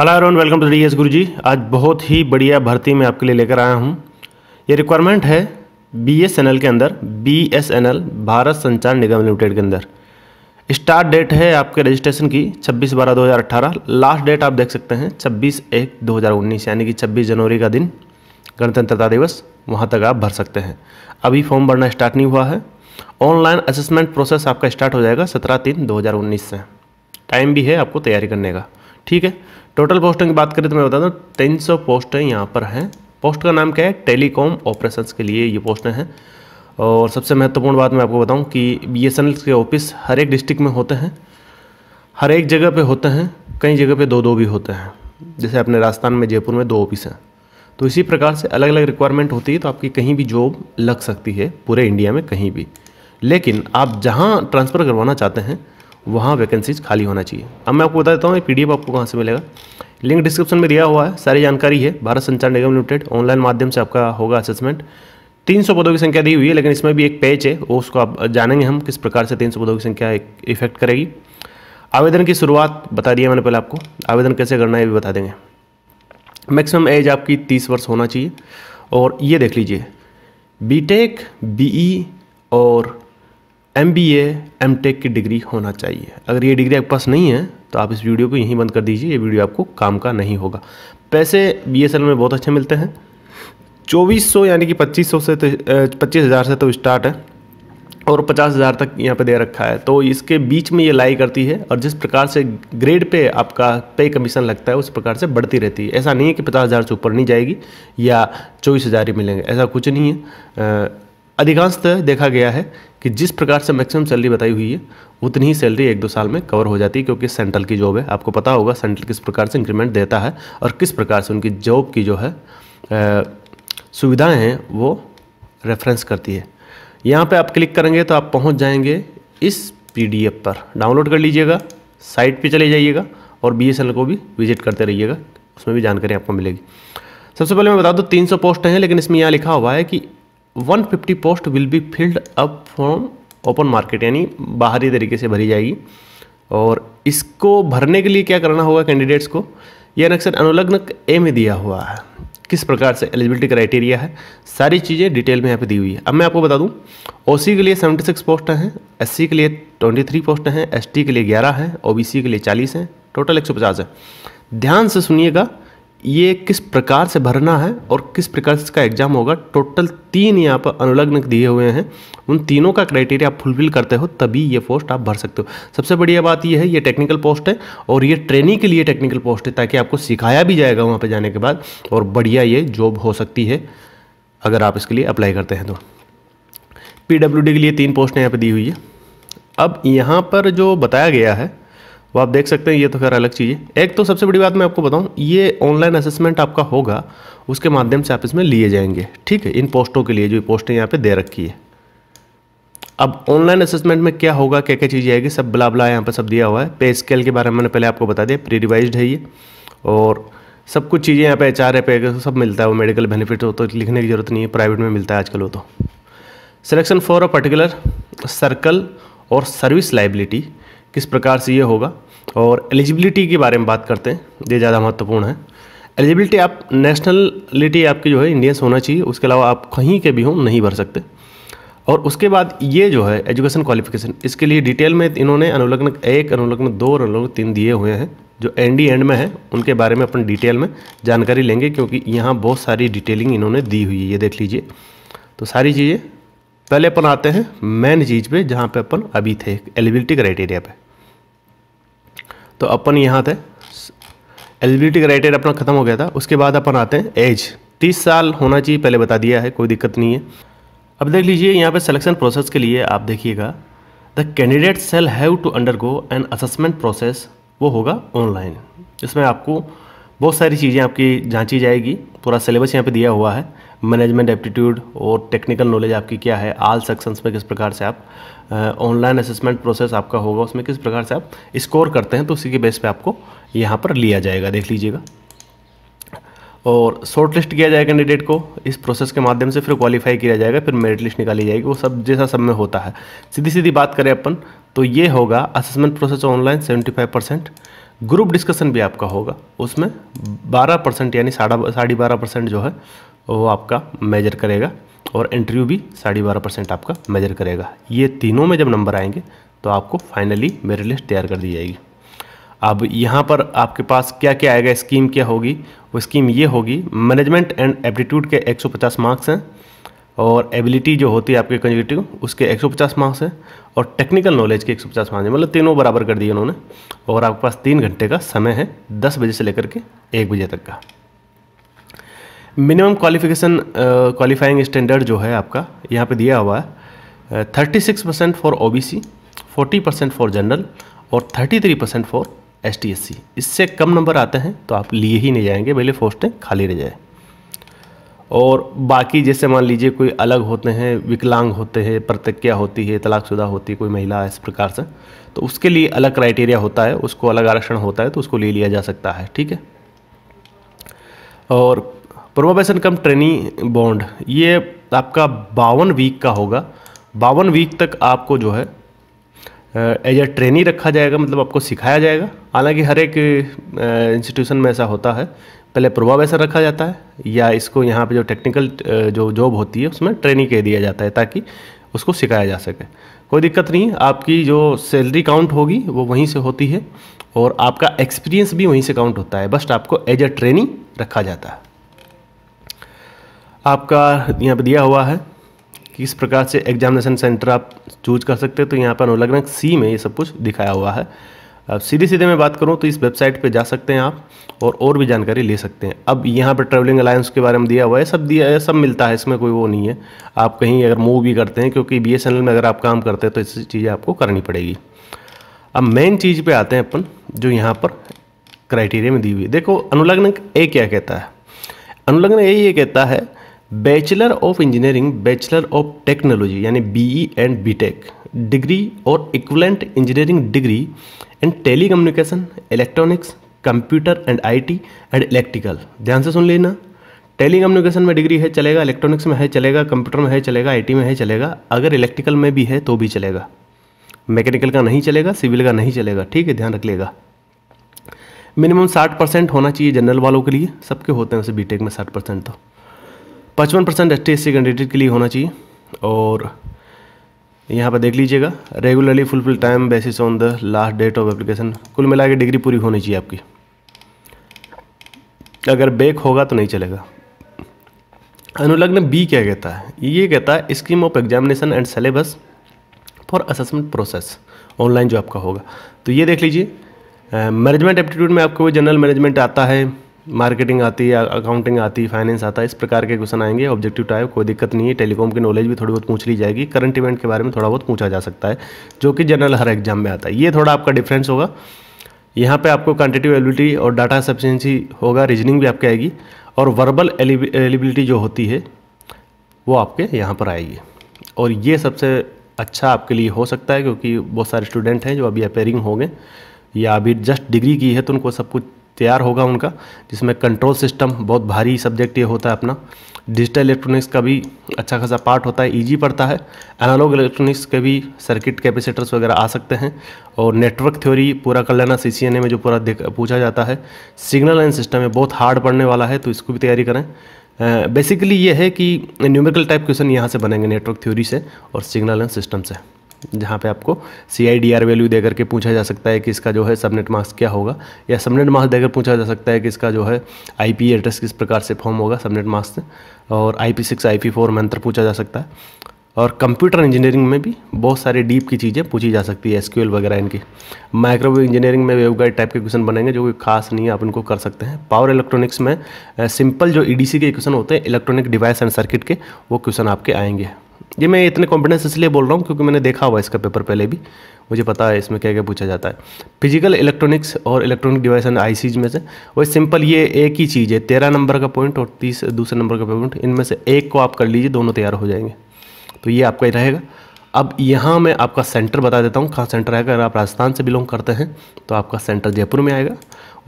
hello everyone welcome to D S Guru ji आज बहुत ही बढ़िया भर्ती मैं आपके लिए लेकर आया हूँ ये रिक्वायरमेंट है बी एस एन एल के अंदर B S N L Bharat Sanchar Nigam limited के अंदर स्टार्ट डेट है आपके रजिस्ट्रेशन की 26 बारह 2018 लास्ट डेट आप देख सकते हैं 26 एक 2019 यानी कि 26 जनवरी का दिन गणतंत्रता दिवस वहाँ तक आप भर सकते हैं अभी फॉर्म भरना स्टार्ट नहीं हुआ है ऑनलाइन असेसमेंट प्रोसेस आपका स्टार्ट हो जाएगा सत्रह तीन दो से टाइम भी है आपको तैयारी करने का ठीक है टोटल पोस्टों की बात करें तो मैं बता दूँ तीन सौ पोस्टें यहाँ पर हैं पोस्ट का नाम क्या है टेलीकॉम ऑपरेशंस के लिए ये पोस्टें हैं और सबसे महत्वपूर्ण बात मैं आपको बताऊँ कि बी के ऑफिस हर एक डिस्ट्रिक्ट में होते हैं हर एक जगह पर होते हैं कई जगह पर दो दो भी होते हैं जैसे अपने राजस्थान में जयपुर में दो ऑफिस हैं तो इसी प्रकार से अलग अलग रिक्वायरमेंट होती है तो आपकी कहीं भी जॉब लग सकती है पूरे इंडिया में कहीं भी लेकिन आप जहाँ ट्रांसफ़र करवाना चाहते हैं वहाँ वैकेंसीज खाली होना चाहिए अब मैं आपको बता देता हूँ ये पी आपको कहाँ से मिलेगा लिंक डिस्क्रिप्शन में दिया हुआ है सारी जानकारी है भारत संचार निगम लिमिटेड ऑनलाइन माध्यम से आपका होगा असेसमेंट 300 पदों की संख्या दी हुई है लेकिन इसमें भी एक पेज है वो उसको आप जानेंगे हम किस प्रकार से 300 पदों की संख्या इफेक्ट करेगी आवेदन की शुरुआत बता दिया मैंने पहले आपको आवेदन कैसे करना है भी बता देंगे मैक्सिमम एज आपकी तीस वर्ष होना चाहिए और ये देख लीजिए बीटेक बीई e और एम बी एम टेक की डिग्री होना चाहिए अगर ये डिग्री आपके पास नहीं है तो आप इस वीडियो को यहीं बंद कर दीजिए ये वीडियो आपको काम का नहीं होगा पैसे बी एस एल में बहुत अच्छे मिलते हैं चौबीस सौ यानी कि पच्चीस सौ से तो, पच्चीस हज़ार से तो स्टार्ट है और पचास हज़ार तक यहाँ पे दे रखा है तो इसके बीच में ये लाई करती है और जिस प्रकार से ग्रेड पे आपका पे कमीशन लगता है उस प्रकार से बढ़ती रहती है ऐसा नहीं है कि पचास हज़ार से ऊपर नहीं जाएगी या चौबीस हज़ार ही मिलेंगे ऐसा कुछ नहीं है अधिकांशतः देखा गया है कि जिस प्रकार से मैक्सिमम सैलरी बताई हुई है उतनी ही सैलरी एक दो साल में कवर हो जाती है क्योंकि सेंट्रल की जॉब है आपको पता होगा सेंट्रल किस प्रकार से इंक्रीमेंट देता है और किस प्रकार से उनकी जॉब की जो है सुविधाएँ हैं वो रेफरेंस करती है यहाँ पर आप क्लिक करेंगे तो आप पहुँच जाएंगे इस पी पर डाउनलोड कर लीजिएगा साइट पर चले जाइएगा और बी को भी विजिट करते रहिएगा उसमें भी जानकारी आपको मिलेगी सबसे पहले मैं बता दूँ तीन सौ पोस्ट हैं लेकिन इसमें यहाँ लिखा हुआ है कि 150 post will be filled up from open market यानी बाहरी तरीके से भरी जाएगी और इसको भरने के लिए क्या करना होगा कैंडिडेट्स को यह नक्सर अनुलग्न ए में दिया हुआ है किस प्रकार से एलिजिबिलिटी क्राइटेरिया है सारी चीज़ें डिटेल में यहाँ पे दी हुई है अब मैं आपको बता दूँ ओसी के लिए 76 पोस्ट हैं एससी के लिए 23 पोस्ट हैं एसटी के लिए 11 हैं ओबीसी के लिए 40 हैं टोटल 150 है ध्यान से सुनिएगा ये किस प्रकार से भरना है और किस प्रकार से इसका एग्ज़ाम होगा टोटल तीन यहाँ पर अनुलग्न दिए हुए हैं उन तीनों का क्राइटेरिया आप फुलफिल करते हो तभी ये पोस्ट आप भर सकते हो सबसे बढ़िया बात यह है ये टेक्निकल पोस्ट है और ये ट्रेनिंग के लिए टेक्निकल पोस्ट है ताकि आपको सिखाया भी जाएगा वहाँ पर जाने के बाद और बढ़िया ये जॉब हो सकती है अगर आप इसके लिए अप्लाई करते हैं तो पी के लिए तीन पोस्ट यहाँ पर दी हुई है अब यहाँ पर जो बताया गया है वो आप देख सकते हैं ये तो खैर अलग चीज़ है एक तो सबसे बड़ी बात मैं आपको बताऊँ ये ऑनलाइन असेसमेंट आपका होगा उसके माध्यम से आप इसमें लिए जाएंगे ठीक है इन पोस्टों के लिए जो पोस्टें यहाँ पे दे रखी है अब ऑनलाइन असेसमेंट में क्या होगा क्या क्या चीजें आएगी सब बला बला यहाँ पर सब दिया हुआ है पे स्केल के बारे में मैंने पहले आपको बता दिया प्री रिवाइज है ये और सब कुछ चीज़ें यहाँ पे एच आर पे सब मिलता है वो मेडिकल बेनिफिट हो तो लिखने की जरूरत नहीं है प्राइवेट में मिलता है आजकल वो तो selection for a particular circle और सर्विस लाइबिलिटी किस प्रकार से ये होगा और एलिजिबिलिटी के बारे में बात करते हैं ये ज़्यादा महत्वपूर्ण है एलिजिबिलिटी आप नेशनलिटी आपकी जो है इंडियंस होना चाहिए उसके अलावा आप कहीं के भी हों नहीं भर सकते और उसके बाद ये जो है एजुकेशन क्वालिफिकेशन इसके लिए डिटेल में इन्होंने अनुलग्न एक अनुलग्न दो और अनुलग्न तीन दिए हुए हैं जो एन डी एंड में है उनके बारे में अपन डिटेल में जानकारी लेंगे क्योंकि यहाँ बहुत सारी डिटेलिंग इन्होंने दी हुई है ये देख लीजिए तो सारी चीज़ें पहले अपन आते हैं मेन चीज़ पे जहाँ पे अपन अभी थे एलिबिलिटी क्राइटेरिया पे तो अपन यहाँ थे एलिबिलिटी क्राइटेरिया अपना ख़त्म हो गया था उसके बाद अपन आते हैं एज तीस साल होना चाहिए पहले बता दिया है कोई दिक्कत नहीं है अब देख लीजिए यहाँ पे सिलेक्शन प्रोसेस के लिए आप देखिएगा the candidate shall have to undergo an assessment process वो होगा ऑनलाइन इसमें आपको बहुत सारी चीज़ें आपकी जाँची जाएगी पूरा सिलेबस यहाँ पर दिया हुआ है मैनेजमेंट एप्टीट्यूड और टेक्निकल नॉलेज आपकी क्या है आल सेक्शंस में किस प्रकार से आप ऑनलाइन असेसमेंट प्रोसेस आपका होगा उसमें किस प्रकार से आप स्कोर करते हैं तो उसी के बेस पे आपको यहाँ पर लिया जाएगा देख लीजिएगा और शॉर्ट लिस्ट किया जाएगा कैंडिडेट को इस प्रोसेस के माध्यम से फिर क्वालिफाई किया जाएगा फिर मेरिट लिस्ट निकाली जाएगी वो सब जैसा सब में होता है सीधी सीधी बात करें अपन तो ये होगा assessment process online seventy five percent group discussion भी आपका होगा उसमें बारह परसेंट यानी साढ़ा साढ़े बारह परसेंट जो है वो आपका मेजर करेगा और इंटरव्यू भी साढ़े बारह परसेंट आपका मेजर करेगा ये तीनों में जब नंबर आएंगे तो आपको फाइनली मेरिट लिस्ट तैयार कर दी जाएगी अब यहाँ पर आपके पास क्या क्या आएगा स्कीम क्या होगी वो स्कीम ये होगी मैनेजमेंट एंड एप्टीट्यूड के 150 मार्क्स हैं और एबिलिटी जो होती है आपके कंजिटिव उसके 150 मार्क्स हैं और टेक्निकल नॉलेज के 150 मार्क्स हैं मतलब तीनों बराबर कर दिए उन्होंने और आपके पास तीन घंटे का समय है दस बजे से लेकर के एक बजे तक का मिनिमम क्वालिफिकेशन क्वालिफाइंग स्टैंडर्ड जो है आपका यहाँ पे दिया हुआ है thirty six percent for O B C forty percent for general और thirty three percent for S T S C इससे कम नंबर आते हैं तो आप लिए ही नहीं जाएंगे पहले पोस्टें खाली रह जाए और बाकी जैसे मान लीजिए कोई अलग होते हैं विकलांग होते हैं प्रतिज्ञा होती है तलाकशुदा होती है कोई महिला इस प्रकार से तो उसके लिए अलग क्राइटेरिया होता है उसको अलग आरक्षण होता है तो उसको ले लिया जा सकता है ठीक है और प्रोबेशन कम ट्रेनी बॉन्ड ये आपका बावन वीक का होगा बावन वीक तक आपको जो है एज ए ट्रेनी रखा जाएगा मतलब आपको सिखाया जाएगा हालांकि हर एक इंस्टीट्यूशन में ऐसा होता है पहले प्रोबावेशन रखा जाता है या इसको यहाँ पे जो टेक्निकल जो जॉब होती है उसमें ट्रेनी कह दिया जाता है ताकि उसको सिखाया जा सके कोई दिक्कत नहीं आपकी जो सैलरी काउंट होगी वो वहीं से होती है और आपका एक्सपीरियंस भी वहीं से काउंट होता है बस आपको एज ए ट्रेनी रखा जाता है आपका यहाँ पर दिया हुआ है किस प्रकार से एग्जामिनेशन सेंटर आप चूज कर सकते हैं तो यहाँ पर अनुलग्न सी में ये सब कुछ दिखाया हुआ है अब सीधे सीधे मैं बात करूँ तो इस वेबसाइट पे जा सकते हैं आप और और भी जानकारी ले सकते हैं अब यहाँ पर ट्रैवलिंग अलायंस के बारे में दिया हुआ है सब दिया है सब मिलता है इसमें कोई वो नहीं है आप कहीं अगर मूव भी करते हैं क्योंकि बी में अगर आप काम करते हैं तो ऐसी चीज़ें आपको करनी पड़ेगी अब मेन चीज़ पर आते हैं अपन जो यहाँ पर क्राइटेरिया में दी हुई देखो अनुलग्न ए क्या कहता है अनुलग्न ए ये कहता है bachelor of engineering bachelor of technology यानी बीई एंड बीटेक डिग्री और equivalent engineering degree in communication electronics computer and IT and electrical ध्यान से सुन लेना टेली कम्युनिकेशन में डिग्री है चलेगा इलेक्ट्रॉनिक्स में है चलेगा कंप्यूटर में है चलेगा आईटी में है चलेगा अगर इलेक्ट्रिकल में भी है तो भी चलेगा मैकेनिकल का नहीं चलेगा सिविल का नहीं चलेगा ठीक है ध्यान रख लेगा मिनिमम साठ परसेंट होना चाहिए जनरल वालों के लिए सबके होते हैं बी बीटेक में साठ परसेंट तो पचपन percent S T S C candidate के लिए होना चाहिए और यहाँ पर देख लीजिएगा regularly fulfil time basis on the last date of application कुल मिला के डिग्री पूरी होनी चाहिए आपकी अगर बेक होगा तो नहीं चलेगा अनुलग्न बी क्या कहता है ये कहता है scheme of examination and syllabus for assessment process online जो आपका होगा तो ये देख लीजिए मैनेजमेंट एप्टीट्यूड में आपको जनरल मैनेजमेंट आता है मार्केटिंग आती है अकाउंटिंग आती है फाइनेंस आता है इस प्रकार के क्वेश्चन आएंगे ऑब्जेक्टिव टाइप कोई दिक्कत नहीं है टेलीकॉम की नॉलेज भी थोड़ी बहुत पूछ ली जाएगी करंट इवेंट के बारे में थोड़ा बहुत पूछा जा सकता है जो कि जनरल हर एग्जाम में आता है ये थोड़ा आपका डिफरेंस होगा यहाँ पे आपको क्वान्टिटिव एलिबिलिटी और डाटा सफिशेंसी होगा रीजनिंग भी आपके आएगी और वर्बल एलिबिलिटी जो होती है वो आपके यहाँ पर आएगी और ये सबसे अच्छा आपके लिए हो सकता है क्योंकि बहुत सारे स्टूडेंट हैं जो अभी अपेयरिंग होंगे या अभी जस्ट डिग्री की है तो उनको सब कुछ तैयार होगा उनका जिसमें कंट्रोल सिस्टम बहुत भारी सब्जेक्ट ये होता है अपना डिजिटल इलेक्ट्रॉनिक्स का भी अच्छा खासा पार्ट होता है इजी पड़ता है एनालॉग इलेक्ट्रॉनिक्स के भी सर्किट कैपेसिटर्स वगैरह आ सकते हैं और नेटवर्क थ्योरी पूरा कर लेना सी में जो पूरा पूछा जाता है सिग्नल एंड सिस्टम है बहुत हार्ड पड़ने वाला है तो इसको भी तैयारी करें बेसिकली ये है कि न्यूमेरिकल टाइप क्वेश्चन यहाँ से बनेंगे नेटवर्क थ्योरी से और सिग्नल एंड सिस्टम से जहाँ पे आपको C I D R value देकर के पूछा जा सकता है कि इसका जो है सबनेट मास्क क्या होगा या सबनेट मास्क देकर पूछा जा सकता है कि इसका जो है आई पी एड्रेस किस प्रकार से फॉर्म होगा सबनेट मास्क से और I P six I P four मंत्र पूछा जा सकता है और कंप्यूटर इंजीनियरिंग में भी बहुत सारे डीप की चीज़ें पूछी जा सकती है एसक्यूएल वगैरह इनकी माइक्रोवेव इंजीनियरिंग में वेवगाइड टाइप के क्वेश्चन बनेंगे जो कोई खास नहीं है आप इनको कर सकते हैं पावर इलेक्ट्रॉनिक्स में सिंपल जो ईडीसी e के क्वेश्चन होते हैं इलेक्ट्रॉनिक डिवाइस एंड सर्किट के वो क्वेश्चन आपके आएंगे ये मैं इतने कॉन्फिडेंस इसलिए बोल रहा हूँ क्योंकि मैंने देखा हुआ इसका पेपर पहले भी मुझे पता है इसमें क्या क्या पूछा जाता है फिजिकल इलेक्ट्रॉनिक्स और इलेक्ट्रॉनिक डिवाइस एंड आईसीज में से वही सिंपल ये एक ही चीज़ है तेरह नंबर का पॉइंट और तीस दूसरे नंबर का पॉइंट इनमें से एक को आप कर लीजिए दोनों तैयार हो जाएंगे तो ये आपका ही रहेगा अब यहाँ मैं आपका सेंटर बता देता हूँ कहाँ सेंटर आएगा अगर आप राजस्थान से बिलोंग करते हैं तो आपका सेंटर जयपुर में आएगा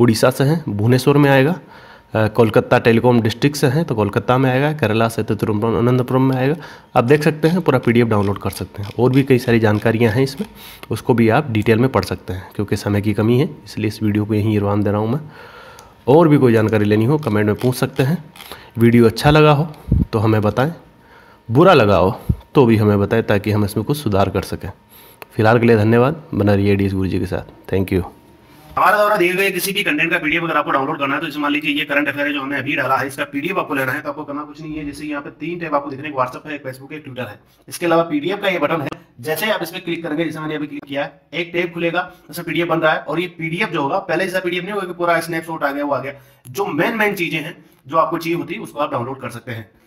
उड़ीसा से हैं भुवनेश्वर में आएगा कोलकाता टेलीकॉम डिस्ट्रिक्ट से हैं तो कोलकाता में आएगा केरला से तो अनंतपुरम में आएगा आप देख सकते हैं पूरा पीडीएफ डाउनलोड कर सकते हैं और भी कई सारी जानकारियाँ हैं इसमें उसको भी आप डिटेल में पढ़ सकते हैं क्योंकि समय की कमी है इसलिए इस वीडियो को यहीं इरवान दे रहा हूँ मैं और भी कोई जानकारी लेनी हो कमेंट में पूछ सकते हैं वीडियो अच्छा लगा हो तो हमें बताएं बुरा लगा हो तो भी हमें बताएं ताकि हम इसमें कुछ सुधार कर सकें फिलहाल के लिए धन्यवाद बना है डी एस गुरु जी के साथ थैंक यू हमारा द्वारा दिए गए किसी भी कंटेंट का पीडीएफ अगर आपको डाउनलोड करना है तो जैसे मान लीजिए ये करंट अफेयर जो हमने अभी डाला है इसका पीडीएफ आपको लेना है तो आपको करना कुछ नहीं है जैसे यहाँ पे तीन टाइप आपको दिख रहे व्हाट्सएप व्हाट्सअप है एक फेसबुक है एक ट्विटर है इसके अलावा पीडीएफ का ये बटन है जैसे आप इसमें क्लिक करेंगे जैसे मैंने अभी क्लिक किया है एक टेप खुलेगा जैसे पीडीएफ बन रहा है और ये पीडीएफ जो होगा पहले जैसा पीडीएफ नहीं होगा पूरा स्नैपशॉट आ गया वो आ गया जो मेन मेन चीजें हैं जो आपको चाहिए होती है उसको आप डाउनलोड कर सकते हैं